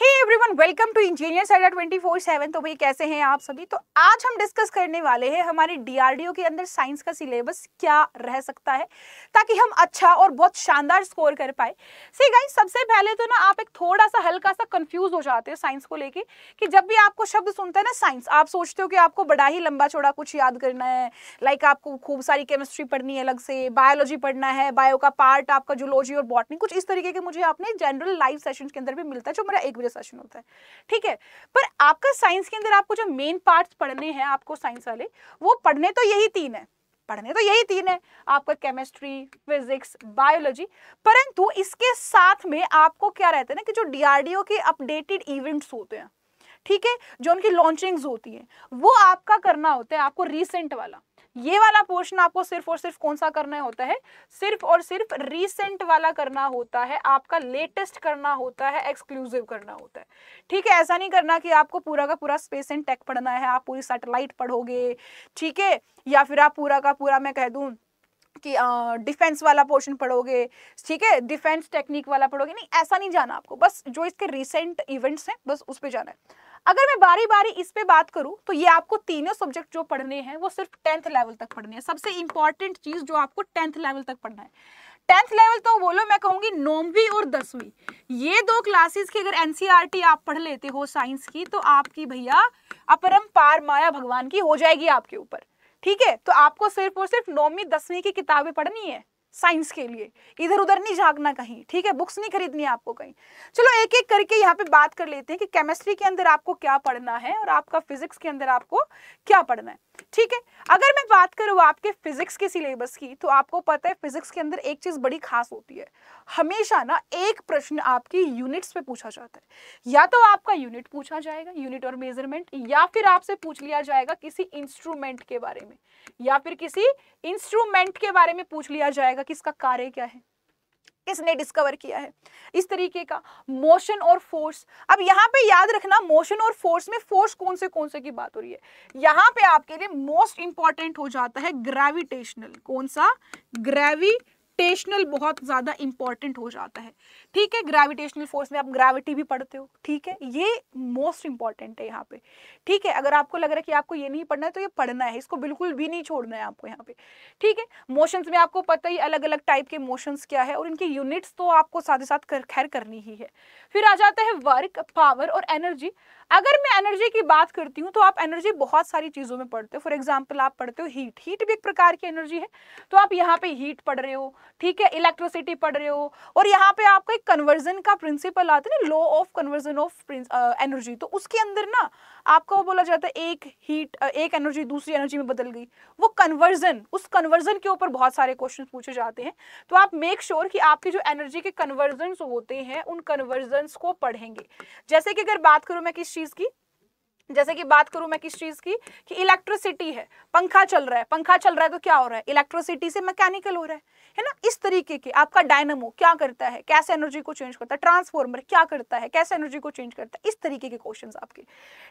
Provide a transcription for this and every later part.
Hey everyone welcome to engineer साइडा 24/7 तो भाई कैसे हैं आप सभी तो आज हम डिस्कस करने वाले हैं हमारे डीआरडीओ के अंदर साइंस का सिलेबस क्या रह सकता है ताकि हम अच्छा और बहुत शानदार स्कोर कर पाए सी गाइस सबसे पहले तो ना आप एक थोड़ा सा हल्का सा कंफ्यूज हो जाते हो साइंस को लेके कि जब भी आपको शब्द सुनते हैं ना साइंस आप सोचते हो कि आपको बड़ा ही लंबा चौड़ा कुछ याद करना है लाइक आपको खूब सारी केमिस्ट्री पढ़नी है अलग से बायोलॉजी पढ़ना है बायो का पार्ट आपका जूलॉजी और बॉटनी कुछ इस तरीके के मुझे आपने जनरल लाइव सेशन के अंदर भी मिलता है जो मेरा एक बजे रिसेशन होता है ठीक है पर आपका साइंस के अंदर आपको जो मेन पार्ट पढ़ने हैं आपको साइंस वाले वो पढ़ने तो यही तीन है पढ़ने तो यही तीन है आपका केमिस्ट्री फिजिक्स बायोलॉजी परंतु इसके साथ में आपको क्या रहता है ना कि जो डीआरडीओ के अपडेटेड इवेंट्स होते हैं ठीक है जो उनकी लॉन्चिंग्स होती हैं वो आपका करना होता है आपको रीसेंट वाला ये वाला पोर्शन आपको सिर्फ और सिर्फ कौन सा करना होता है सिर्फ और सिर्फ रीसेंट वाला करना होता है आपका लेटेस्ट करना होता है एक्सक्लूसिव करना होता है ठीक है ऐसा नहीं करना कि आपको पूरा का पूरा स्पेस एंड टेक पढ़ना है आप पूरी सैटेलाइट पढ़ोगे ठीक है या फिर आप पूरा का पूरा मैं कह दूँ कि डिफेंस वाला पोर्शन पढ़ोगे ठीक है डिफेंस टेक्निक वाला पढ़ोगे नहीं ऐसा नहीं जाना आपको बस जो इसके रिसेंट इवेंट्स हैं बस उस पर जाना है अगर मैं बारी बारी इस पे बात करूं तो ये आपको तीनों सब्जेक्ट जो पढ़ने हैं वो सिर्फ टेंथ लेवल तक पढ़ने हैं सबसे इंपॉर्टेंट चीज़ जो आपको टेंथ लेवल तक पढ़ना है टेंथ लेवल तो बोलो मैं कहूंगी नौवीं और दसवीं ये दो क्लासेस की अगर एनसीईआरटी e आप पढ़ लेते हो साइंस की तो आपकी भैया अपरम पार माया भगवान की हो जाएगी आपके ऊपर ठीक है तो आपको सिर्फ और सिर्फ नौवीं दसवीं की किताबें पढ़नी है साइंस के लिए इधर उधर नहीं जागना कहीं ठीक है बुक्स नहीं खरीदनी आपको कहीं चलो एक एक करके यहाँ पे बात कर लेते हैं कि केमिस्ट्री के अंदर आपको क्या पढ़ना है और आपका फिजिक्स के अंदर आपको क्या पढ़ना है ठीक है अगर बात करूँ आपके फिजिक्स के सिलेबस की तो आपको पता है फिजिक्स के अंदर एक चीज़ बड़ी खास होती है हमेशा ना एक प्रश्न आपकी यूनिट्स पे पूछा जाता है या तो आपका यूनिट पूछा जाएगा यूनिट और मेजरमेंट या फिर आपसे पूछ लिया जाएगा किसी इंस्ट्रूमेंट के बारे में या फिर किसी इंस्ट्रूमेंट के बारे में पूछ लिया जाएगा कि इसका कार्य क्या है किसने डिस्कवर किया है इस तरीके का मोशन और फोर्स अब यहाँ पे याद रखना मोशन और फोर्स में फोर्स कौन से कौन से की बात हो रही है यहाँ पे आपके लिए मोस्ट इंपॉर्टेंट हो जाता है ग्रेविटेशनल कौन सा ग्रेविटेशन ग्रेविटेशनल बहुत ज़्यादा इंपॉर्टेंट हो जाता है ठीक है ग्रेविटेशनल फोर्स में आप ग्रेविटी भी पढ़ते हो ठीक है ये मोस्ट इंपॉर्टेंट है यहाँ पे ठीक है अगर आपको लग रहा है कि आपको ये नहीं पढ़ना है तो ये पढ़ना है इसको बिल्कुल भी नहीं छोड़ना है आपको यहाँ पे ठीक है मोशंस में आपको पता ही अलग अलग टाइप के मोशन क्या है और इनके यूनिट्स तो आपको साथ ही साथ कर, खैर करनी ही है फिर आ जाता है वर्क पावर और एनर्जी अगर मैं एनर्जी की बात करती हूँ तो आप एनर्जी बहुत सारी चीज़ों में पढ़ते हो फॉर एग्जाम्पल आप पढ़ते हो हीट हीट भी एक प्रकार की एनर्जी है तो आप यहाँ पे हीट पढ़ रहे हो ठीक है इलेक्ट्रिसिटी पढ़ रहे हो और यहाँ पे आपका एक कन्वर्जन का प्रिंसिपल आता है ना law of conversion of energy तो उसके अंदर ना आपका वो बोला जाता है एक हीट एक एनर्जी दूसरी एनर्जी में बदल गई वो कन्वर्जन उस कन्वर्जन के ऊपर बहुत सारे क्वेश्चन पूछे जाते हैं तो आप मेक श्योर sure कि आपकी जो एनर्जी के कन्वर्जन होते हैं उन कन्वर्जन को पढ़ेंगे जैसे कि अगर बात करूं मैं किस चीज़ की जैसे कि बात करूं मैं किस चीज़ की कि इलेक्ट्रिसिटी है पंखा चल रहा है पंखा चल रहा है तो क्या हो रहा है इलेक्ट्रिसिटी से मैकेनिकल हो रहा है है ना इस तरीके के आपका डायनमो क्या करता है कैसे एनर्जी को चेंज करता है ट्रांसफॉर्मर क्या करता है कैसे एनर्जी को चेंज करता है इस तरीके के क्वेश्चन आपके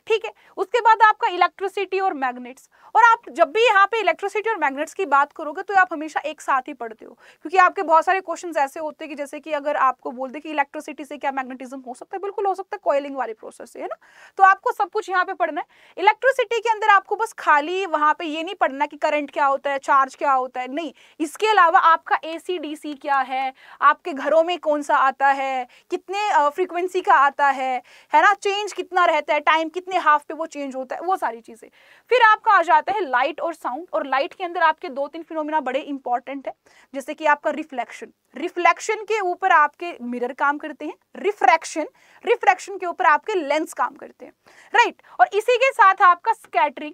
ठीक है उसके बाद आपका इलेक्ट्रिसिटी और मैग्नेट्स और आप जब भी यहाँ पे इलेक्ट्रिसिटी और मैग्नेट्स की बात करोगे तो आप हमेशा एक साथ ही पढ़ते हो क्योंकि आपके बहुत सारे क्वेश्चन ऐसे होते हैं कि जैसे कि अगर आपको बोल दे कि इलेक्ट्रिसिटी से क्या मैग्नेटिज्म हो सकता है बिल्कुल हो सकता है कोयलिंग वाले प्रोसेस से है ना तो आपको सब कुछ यहाँ पे पढ़ना है इलेक्ट्रिसिटी के अंदर आपको बस खाली वहां पे ये नहीं पढ़ना कि करंट क्या होता है चार्ज क्या होता है नहीं इसके अलावा आपका ए सी क्या है आपके घरों में कौन सा आता है कितने फ्रिक्वेंसी का आता है है ना चेंज कितना रहता है टाइम कितने हाफ पे वो चेंज होता है वो सारी चीज़ें फिर आपका आ जाता है लाइट और साउंड और लाइट के अंदर आपके दो तीन फिनोमिना बड़े इंपॉर्टेंट है जैसे कि आपका रिफ्लेक्शन रिफ्लेक्शन के ऊपर आपके मिरर काम करते हैं रिफ्रैक्शन रिफ्रैक्शन के ऊपर आपके लेंस काम करते हैं राइट right? और इसी के साथ आपका स्कैटरिंग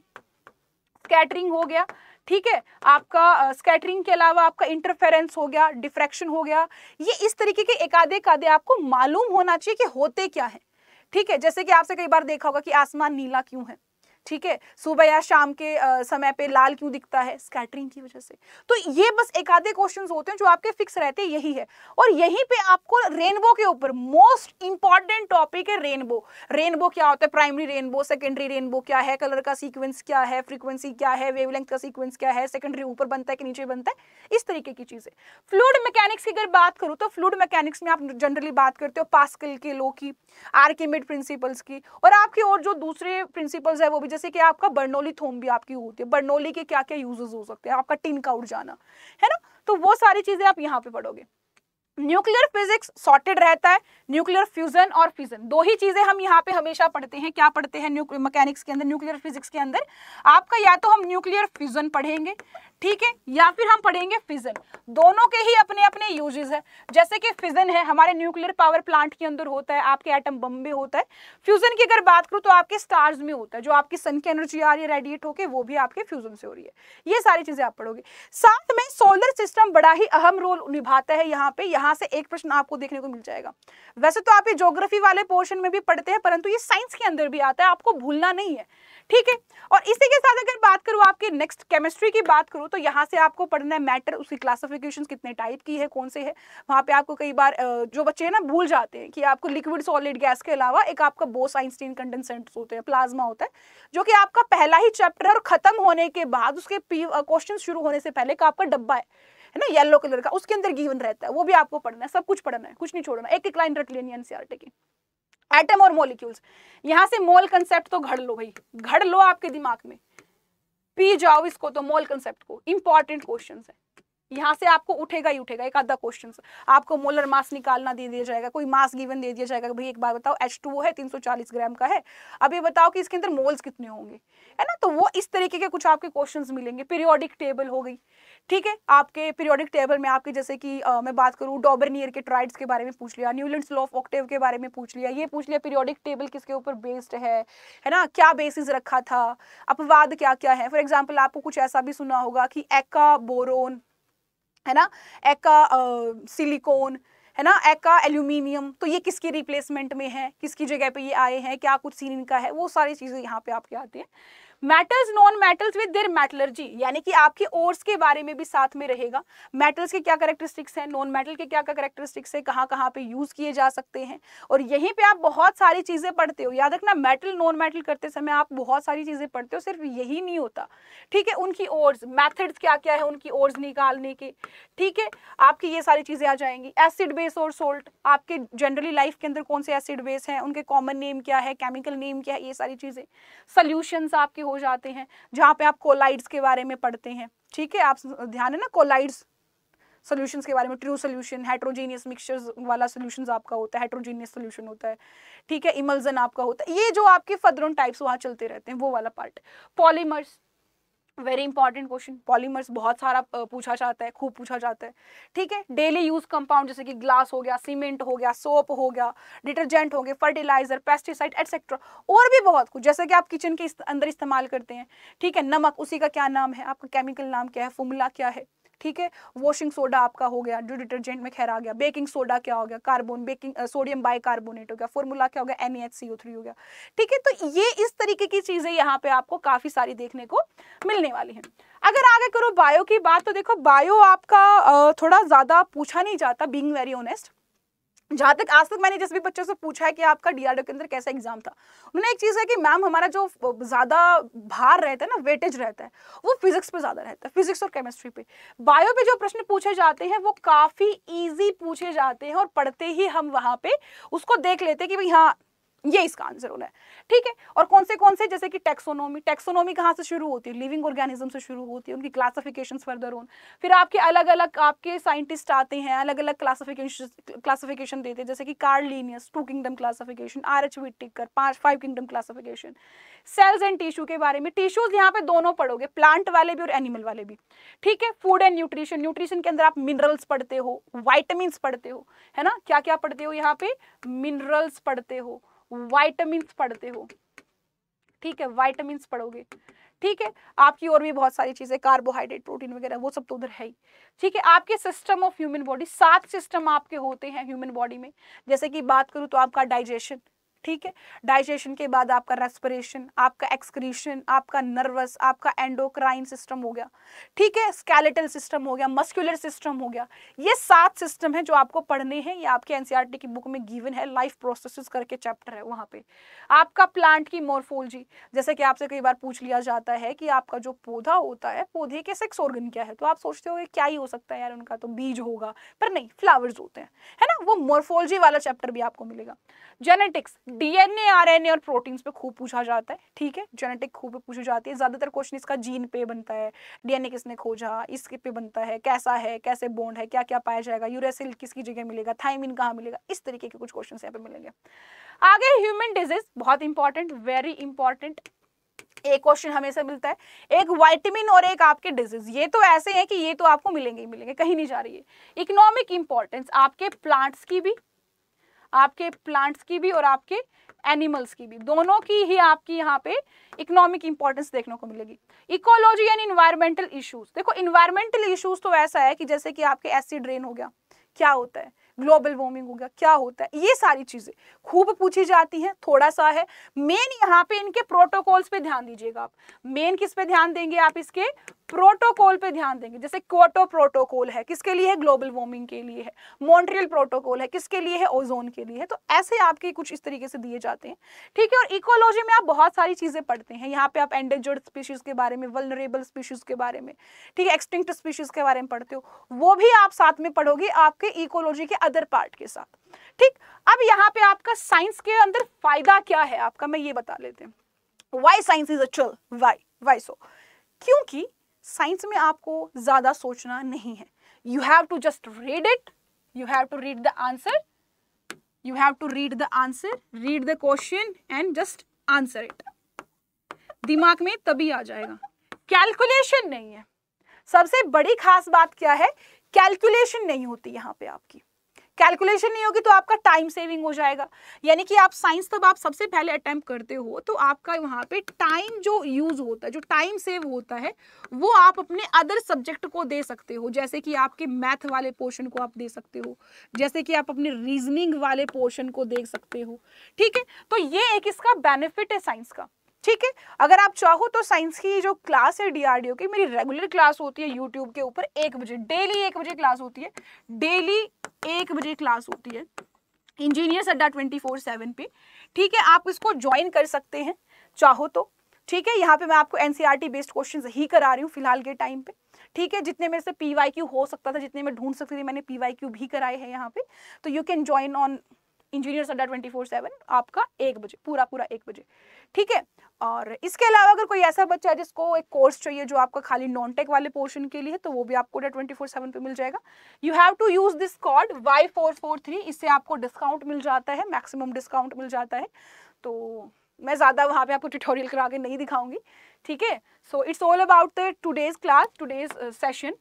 स्कैटरिंग हो गया ठीक है आपका स्कैटरिंग uh, के अलावा आपका इंटरफेरेंस हो गया डिफ्रैक्शन हो गया ये इस तरीके के एकादे कादे आपको मालूम होना चाहिए कि होते क्या है ठीक है जैसे कि आपसे कई बार देखा होगा कि आसमान नीला क्यों है ठीक है सुबह या शाम के समय पे लाल क्यों दिखता है स्कैटरिंग की वजह से तो ये बस एक आधे क्वेश्चन होते हैं जो आपके फिक्स रहते हैं यही है और यहीं पे आपको रेनबो के ऊपर मोस्ट इंपॉर्टेंट टॉपिक है रेनबो रेनबो क्या होता है प्राइमरी रेनबो सेकेंडरी रेनबो क्या है कलर का सीक्वेंस क्या है फ्रीक्वेंसी क्या है वेवलेंथ का सीक्वेंस क्या है सेकेंडरी ऊपर बनता है कि नीचे बनता है इस तरीके की चीजें फ्लूड मैकेनिक्स की अगर बात करूँ तो फ्लूड मैकेनिक्स में आप जनरली बात करते हो पास्कल के लो की आर्किमिड प्रिंसिपल्स की और आपकी और जो दूसरे प्रिंसिपल्स है वो भी जैसे कि आपका बर्नोली थोम भी आपकी होती है बर्नोली के क्या क्या यूजेस हो सकते हैं आपका टिन का उड़ जाना है ना तो वो सारी चीज़ें आप यहाँ पे पढ़ोगे न्यूक्लियर फिजिक्स सॉर्टेड रहता है न्यूक्लियर फ्यूजन और फ्यूजन दो ही चीज़ें हम यहाँ पे हमेशा पढ़ते हैं क्या पढ़ते हैं मैकेनिक्स के अंदर न्यूक्लियर फिजिक्स के अंदर आपका या तो हम न्यूक्लियर फ्यूजन पढ़ेंगे ठीक है या फिर हम पढ़ेंगे फिजन दोनों के ही अपने अपने यूजेस है जैसे कि फिजन है हमारे न्यूक्लियर पावर प्लांट के अंदर होता है आपके एटम बम में होता है फ्यूजन की अगर बात करूँ तो आपके स्टार्स में होता है जो आपकी सन की एनर्जी आ रही है रेडिएट होकर वो भी आपके फ्यूजन से हो रही है ये सारी चीज़ें आप पढ़ोगे साथ में सोलर सिस्टम बड़ा ही अहम रोल निभाता है यहाँ पे यहाँ से एक प्रश्न आपको देखने को मिल जाएगा वैसे तो आप ये ज्योग्राफी वाले पोर्शन में भी पढ़ते हैं परंतु ये साइंस के अंदर भी आता है आपको भूलना नहीं है ठीक है और इसी के साथ अगर बात करूँ आपके नेक्स्ट केमिस्ट्री की बात करूँ तो यहाँ से आपको पढ़ना है मैटर उसकी क्लासिफिकेशन कितने टाइप की है कौन से है वहाँ पे आपको कई बार जो बच्चे हैं ना भूल जाते हैं कि आपको लिक्विड सॉलिड गैस के अलावा एक आपका बो साइंसटीन कंडेंसेंट होते हैं प्लाज्मा होता है जो कि आपका पहला ही चैप्टर है और खत्म होने के बाद उसके क्वेश्चन शुरू होने से पहले का आपका डब्बा है है ना येलो कलर का उसके अंदर गिवन रहता है वो भी आपको पढ़ना है सब कुछ पढ़ना है कुछ नहीं छोड़ना एक एक लाइन रट लेनी एनसीआरटी की एटम और मोलिक्यूल्स यहाँ से मोल कंसेप्ट तो घड़ लो भाई घड़ लो आपके दिमाग में पी जाओ इसको तो मोल कंसेप्ट को इंपॉर्टेंट क्वेश्चन है यहाँ से आपको उठेगा ही उठेगा एक आधा क्वेश्चन आपको मोलर मास निकालना दे दिया जाएगा कोई मास गिवन दे दिया जाएगा भाई एक बार बताओ एच टू है 340 ग्राम का है अब ये बताओ कि इसके अंदर मोल्स कितने होंगे है ना तो वो इस तरीके के कुछ आपके क्वेश्चंस मिलेंगे पीरियोडिक टेबल हो गई ठीक है आपके पीरियोडिक टेबल में आपके जैसे कि आ, मैं बात करूँ डॉबरनियर के ट्राइड्स के बारे में पूछ लिया न्यूलैंड लॉ ऑफ ऑक्टेव के बारे में पूछ लिया ये पूछ लिया पीरियोडिक टेबल किसके ऊपर बेस्ड है है ना क्या बेसिस रखा था अपवाद क्या क्या है फॉर एग्जाम्पल आपको कुछ ऐसा भी सुना होगा कि एका बोरोन है ना एका सिलिकॉन है ना एका एल्यूमिनियम तो ये किसके रिप्लेसमेंट में है किसकी जगह पे ये आए हैं क्या कुछ सीन इनका है वो सारी चीज़ें यहाँ पे आपके आती हैं metals non metals with their metallurgy यानी कि आपके ओर्स के बारे में भी साथ में रहेगा मेटल्स के क्या करेक्टरिस्टिक्स हैं नॉन मेटल के क्या क्या करेक्टरिस्टिक्स हैं कहाँ कहाँ पे यूज़ किए जा सकते हैं और यहीं पे आप बहुत सारी चीज़ें पढ़ते हो याद रखना मेटल नॉन मेटल करते समय आप बहुत सारी चीज़ें पढ़ते हो सिर्फ यही नहीं होता ठीक है उनकी ओर्स मैथड्स क्या क्या है उनकी ओर्स निकालने के ठीक है आपकी ये सारी चीज़ें आ जाएंगी एसिड बेस और सोल्ट आपके जनरली लाइफ के अंदर कौन से एसिड बेस हैं उनके कॉमन नेम क्या है केमिकल नेम क्या है ये सारी चीज़ें सोल्यूशन आपके हो जाते हैं जहाँ पे आप कोलाइड्स के बारे में पढ़ते हैं ठीक है आप ध्यान है ना कोलाइड्स सोल्यूशंस के बारे में ट्रू सोल्यूशन हाइड्रोजीनियस मिक्सचर्स वाला सोल्यूशन आपका होता है हाइड्रोजीनियस सोल्यूशन होता है ठीक है इमल्जन आपका होता है ये जो आपके फदरोन टाइप्स वहाँ चलते रहते हैं वो वाला part polymers very important question polymers बहुत सारा पूछा जाता है खूब पूछा जाता है ठीक है डेली यूज कंपाउंड जैसे कि ग्लास हो गया सीमेंट हो गया सोप हो गया डिटर्जेंट हो गया फर्टिलाइजर पेस्टिसाइड एटसेट्रा और भी बहुत कुछ जैसे कि आप किचन के अंदर इस्तेमाल करते हैं ठीक है नमक उसी का क्या नाम है आपका केमिकल नाम क्या है फुमला क्या है ठीक है वॉशिंग सोडा आपका हो गया जो डिटर्जेंट में खैर आ गया बेकिंग सोडा क्या हो गया carbon baking sodium bicarbonate हो गया फॉर्मूला क्या हो गया एन हो गया ठीक है तो ये इस तरीके की चीज़ें यहाँ पे आपको काफ़ी सारी देखने को मिलने वाली है अगर आगे करो बायो की बात तो देखो बायो आपका थोड़ा ज़्यादा पूछा नहीं जाता बींग वेरी ऑनेस्ट जहां तक आज तक मैंने जिस भी बच्चों से पूछा है कि आपका डीआरडीओ के अंदर कैसा एग्जाम था उन्होंने एक चीज़ है कि मैम हमारा जो ज़्यादा भार रहता है ना वेटेज रहता है वो फिजिक्स पे ज़्यादा रहता है फिजिक्स और केमिस्ट्री पे बायो पे जो प्रश्न पूछे जाते हैं वो काफ़ी ईजी पूछे जाते हैं और पढ़ते ही हम वहाँ पे उसको देख लेते हैं कि भाई हाँ ये इसका आंसर होना है ठीक है और कौन से कौन से जैसे कि टेक्सोनोमी टेक्सोनोमी कहाँ से शुरू होती है लिविंग ऑर्गेनिज्म से शुरू होती है उनकी क्लासिफिकेशन फर्दर ऑन फिर आपके अलग अलग आपके साइंटिस्ट आते हैं अलग अलग क्लासिफिकेशन क्लासिफिकेशन देते हैं जैसे कि कार्डलिनियस two kingdom classification R H Whittaker पाँच five kingdom classification cells and tissue के बारे में टिश्यूज यहाँ पे दोनों पढ़ोगे प्लांट वाले भी और एनिमल वाले भी ठीक है फूड एंड न्यूट्रिशन न्यूट्रिशन के अंदर आप मिनरल्स पढ़ते हो वाइटमिन पढ़ते हो है ना क्या क्या पढ़ते हो यहाँ पे मिनरल्स पढ़ते हो वाइटमिन पढ़ते हो ठीक है वाइटमिन पढ़ोगे ठीक है आपकी और भी बहुत सारी चीज़ें कार्बोहाइड्रेट प्रोटीन वगैरह वो सब तो उधर है ही ठीक है आपके सिस्टम ऑफ ह्यूमन बॉडी सात सिस्टम आपके होते हैं ह्यूमन बॉडी में जैसे कि बात करूं तो आपका डाइजेशन ठीक है डाइजेशन के बाद आपका रेस्परेशन आपका एक्सक्रीशन आपका नर्वस आपका एंडोक्राइन सिस्टम हो गया ठीक है स्केलेटल सिस्टम हो गया मस्कुलर सिस्टम हो गया ये सात सिस्टम है जो आपको पढ़ने हैं ये आपके एनसीआरटी e की बुक में गिवन है लाइफ प्रोसेस करके चैप्टर है वहां पे आपका प्लांट की मोर्फोलॉजी जैसे कि आपसे कई बार पूछ लिया जाता है कि आपका जो पौधा होता है पौधे के सेक्स ऑर्गन क्या है तो आप सोचते हो क्या ही हो सकता है यार उनका तो बीज होगा पर नहीं फ्लावर्स होते हैं है ना वो मोर्फोलॉजी वाला चैप्टर भी आपको मिलेगा जेनेटिक्स डीएनए आरएनए और प्रोटीन्स पे खूब पूछा जाता है ठीक है जेनेटिक खूब पूछी जाती है ज्यादातर क्वेश्चन इसका जीन पे बनता है डीएनए किसने खोजा इसके पे बनता है कैसा है कैसे बॉन्ड है क्या क्या पाया जाएगा यूरेसिल किसकी जगह मिलेगा थाइमिन कहाँ मिलेगा इस तरीके के कुछ क्वेश्चन यहाँ पे मिलेंगे आगे ह्यूमन डिजीज बहुत इंपॉर्टेंट वेरी इंपॉर्टेंट एक क्वेश्चन हमेशा मिलता है एक वाइटमिन और एक आपके डिजीज ये तो ऐसे हैं कि ये तो आपको मिलेंगे ही मिलेंगे कहीं नहीं जा रही है इकोनॉमिक इंपॉर्टेंस आपके प्लांट्स की भी आपके प्लांट्स की भी और आपके एनिमल्स की भी दोनों की ही आपकी यहाँ पे इकोनॉमिक इंपॉर्टेंस देखने को मिलेगी इकोलॉजी एंड इन्वायरमेंटल इश्यूज देखो इन्वायरमेंटल इश्यूज तो ऐसा है कि जैसे कि आपके एसिड ड्रेन हो गया क्या होता है ग्लोबल वार्मिंग हो गया क्या होता है ये सारी चीजें खूब पूछी जाती हैं थोड़ा सा है मेन यहाँ पे इनके प्रोटोकॉल्स पे ध्यान दीजिएगा आप मेन किस पे ध्यान देंगे आप इसके प्रोटोकॉल पे ध्यान देंगे जैसे क्वाटो प्रोटोकॉल है किसके लिए है ग्लोबल वार्मिंग के लिए है मॉन्ट्रियल प्रोटोकॉल है किसके लिए है ओजोन के लिए है तो ऐसे आपके कुछ इस तरीके से दिए जाते हैं ठीक है और इकोलॉजी में आप बहुत सारी चीज़ें पढ़ते हैं यहाँ पे आप एंडेंजर्ड स्पीशीज़ के बारे में वलनरेबल स्पीशीज़ के बारे में ठीक है एक्सटिंक्ट स्पीशीज़ के बारे में पढ़ते हो वो भी आप साथ में पढ़ोगे आपके इकोलॉजी के अदर पार्ट के साथ ठीक अब यहाँ पे आपका साइंस के अंदर फायदा क्या है आपका मैं ये बता लेते हैं वाई साइंस इज अ चल वाई वाई सो क्योंकि साइंस में आपको ज़्यादा सोचना नहीं है you have to just read it you have to read the answer you have to read the answer read the question and just answer it दिमाग में तभी आ जाएगा कैलकुलेशन नहीं है सबसे बड़ी खास बात क्या है कैलकुलेशन नहीं होती यहाँ पे आपकी कैलकुलेशन नहीं होगी तो आपका टाइम सेविंग हो जाएगा यानी कि आप साइंस तब आप सबसे पहले अटैम्प्ट करते हो तो आपका वहाँ पे टाइम जो यूज होता है जो टाइम सेव होता है वो आप अपने अदर सब्जेक्ट को दे सकते हो जैसे कि आपके मैथ वाले पोर्शन को आप दे सकते हो जैसे कि आप अपने रीजनिंग वाले पोर्शन को दे सकते हो ठीक है तो ये एक इसका बेनिफिट है साइंस का ठीक है अगर आप चाहो तो साइंस की जो क्लास है डीआरडीओ की मेरी रेगुलर क्लास होती है यूट्यूब के ऊपर एक बजे डेली एक बजे क्लास होती है डेली एक बजे क्लास होती है इंजीनियर्स अड्डा ट्वेंटी फोर सेवन पे ठीक है आप इसको ज्वाइन कर सकते हैं चाहो तो ठीक है यहाँ पे मैं आपको एनसीईआरटी बेस्ड क्वेश्चन ही करा रही हूँ फिलहाल के टाइम पे ठीक है जितने मेरे से पीवाईक्यू हो सकता था जितने मैं ढूंढ सकती थी मैंने पीवाईक्यू भी कराए हैं यहाँ पे तो you can join on engineer Adda twenty four seven आपका एक बजे पूरा पूरा एक बजे ठीक है और इसके अलावा अगर कोई ऐसा बच्चा है जिसको एक कोर्स चाहिए जो आपका खाली नॉन टेक वाले पोर्शन के लिए तो वो भी आपको ट्वेंटी फोर सेवन पे मिल जाएगा you have to use this code Y four four three इससे आपको डिस्काउंट मिल जाता है मैक्सिमम डिस्काउंट मिल जाता है तो मैं ज़्यादा वहाँ पे आपको ट्यूटोरियल करा के नहीं दिखाऊंगी ठीक है so it's all about the today's class today's session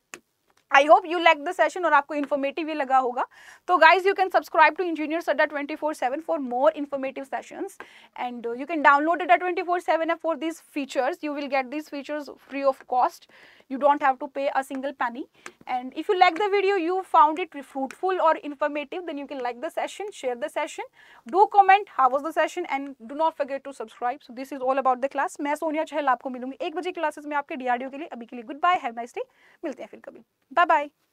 I hope you like the session और आपको इन्फॉर्मेटिव भी लगा होगा तो guys you can subscribe to engineer Adda twenty four seven for more informative session and you can download Adda twenty four seven app for this features you will get these features free of cost you don't have to pay a single penny And if you like the video, you found it fruitful or informative, then you can like the session, share the session. Do comment how was the session and do not forget to subscribe. So this is all about the class. मैं sonia chahal aapko milungi 1 baje classes mein aapke drdo ke liye abhi ke liye goodbye have a nice day milte hain fir kabhi bye bye